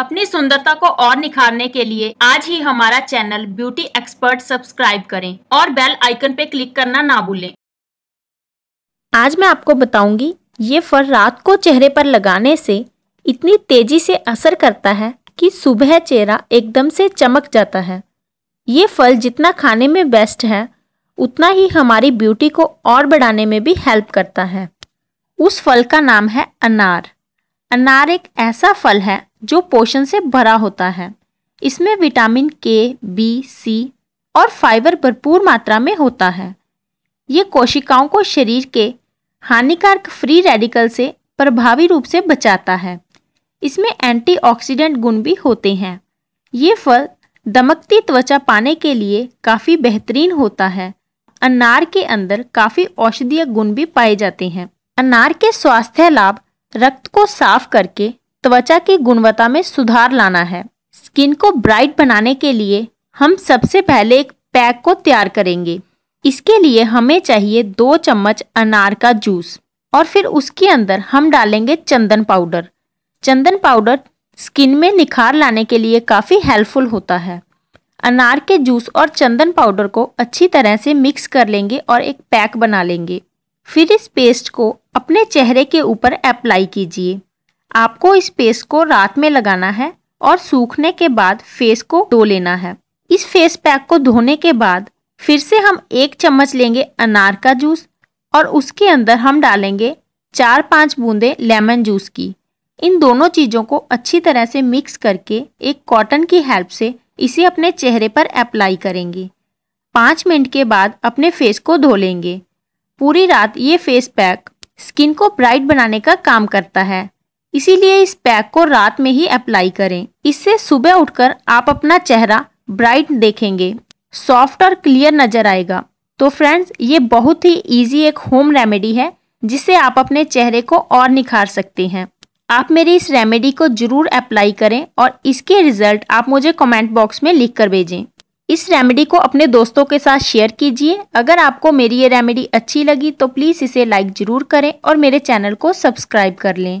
अपनी सुंदरता को और निखारने के लिए आज ही हमारा चैनल ब्यूटी एक्सपर्ट सब्सक्राइब करें और बेल आइकन पे क्लिक करना ना भूलें आज मैं आपको बताऊंगी ये फर रात को चेहरे पर लगाने से इतनी तेजी से असर करता है कि सुबह चेहरा एकदम से चमक जाता है ये फल जितना खाने में बेस्ट है उतना ही हमारी ब्यूटी को और बढ़ाने में भी हेल्प करता है उस फल का नाम है अनार अनार एक ऐसा फल है जो पोषण से भरा होता है इसमें विटामिन के बी सी और फाइबर भरपूर मात्रा में होता है ये कोशिकाओं को शरीर के हानिकारक फ्री रेडिकल से प्रभावी रूप से बचाता है इसमें एंटीऑक्सीडेंट गुण भी होते हैं ये फल दमकती त्वचा पाने के लिए काफ़ी बेहतरीन होता है अनार के अंदर काफ़ी औषधीय गुण भी पाए जाते हैं अनार के स्वास्थ्य लाभ रक्त को साफ करके त्वचा की गुणवत्ता में सुधार लाना है स्किन को ब्राइट बनाने के लिए हम सबसे पहले एक पैक को तैयार करेंगे इसके लिए हमें चाहिए दो चम्मच अनार का जूस और फिर उसके अंदर हम डालेंगे चंदन पाउडर चंदन पाउडर स्किन में निखार लाने के लिए काफ़ी हेल्पफुल होता है अनार के जूस और चंदन पाउडर को अच्छी तरह से मिक्स कर लेंगे और एक पैक बना लेंगे फिर इस पेस्ट को अपने चेहरे के ऊपर अप्लाई कीजिए आपको इस पेस्ट को रात में लगाना है और सूखने के बाद फेस को धो लेना है इस फेस पैक को धोने के बाद फिर से हम एक चम्मच लेंगे अनार का जूस और उसके अंदर हम डालेंगे चार पाँच बूंदे लेमन जूस की इन दोनों चीज़ों को अच्छी तरह से मिक्स करके एक कॉटन की हेल्प से इसे अपने चेहरे पर अप्लाई करेंगे पाँच मिनट के बाद अपने फेस को धो लेंगे पूरी रात ये फेस पैक स्किन को ब्राइट बनाने का काम करता है इसीलिए इस पैक को रात में ही अप्लाई करें इससे सुबह उठकर आप अपना चेहरा ब्राइट देखेंगे सॉफ्ट और क्लियर नजर आएगा तो फ्रेंड्स ये बहुत ही इजी एक होम रेमेडी है जिससे आप अपने चेहरे को और निखार सकते हैं आप मेरी इस रेमेडी को जरूर अप्लाई करें और इसके रिजल्ट आप मुझे कमेंट बॉक्स में लिख कर भेजें इस रेमेडी को अपने दोस्तों के साथ शेयर कीजिए अगर आपको मेरी ये रेमेडी अच्छी लगी तो प्लीज़ इसे लाइक ज़रूर करें और मेरे चैनल को सब्सक्राइब कर लें